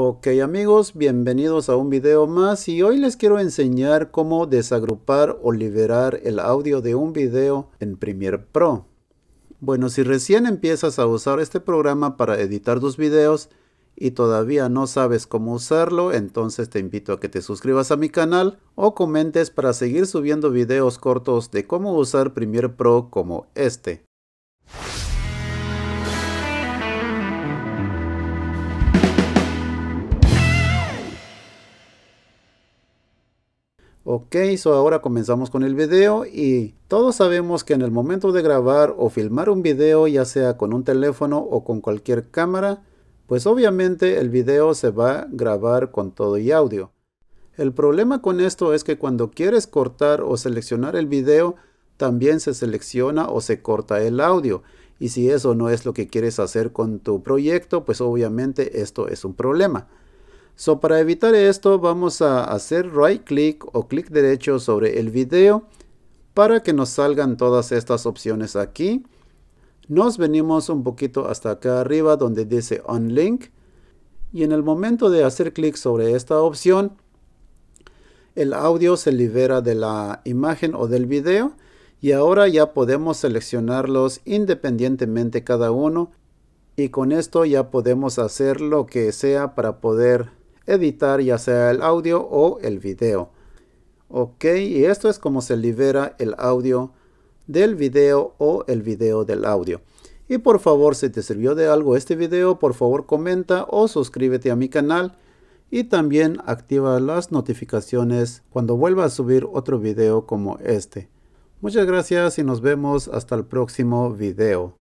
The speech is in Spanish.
Ok amigos, bienvenidos a un video más y hoy les quiero enseñar cómo desagrupar o liberar el audio de un video en Premiere Pro. Bueno, si recién empiezas a usar este programa para editar tus videos y todavía no sabes cómo usarlo, entonces te invito a que te suscribas a mi canal o comentes para seguir subiendo videos cortos de cómo usar Premiere Pro como este. Ok, so ahora comenzamos con el video y todos sabemos que en el momento de grabar o filmar un video, ya sea con un teléfono o con cualquier cámara, pues obviamente el video se va a grabar con todo y audio. El problema con esto es que cuando quieres cortar o seleccionar el video, también se selecciona o se corta el audio. Y si eso no es lo que quieres hacer con tu proyecto, pues obviamente esto es un problema. So, para evitar esto vamos a hacer right click o clic derecho sobre el video para que nos salgan todas estas opciones aquí. Nos venimos un poquito hasta acá arriba donde dice unlink. y en el momento de hacer clic sobre esta opción el audio se libera de la imagen o del video y ahora ya podemos seleccionarlos independientemente cada uno y con esto ya podemos hacer lo que sea para poder editar ya sea el audio o el video. Ok, y esto es como se libera el audio del video o el video del audio. Y por favor, si te sirvió de algo este video, por favor comenta o suscríbete a mi canal. Y también activa las notificaciones cuando vuelva a subir otro video como este. Muchas gracias y nos vemos hasta el próximo video.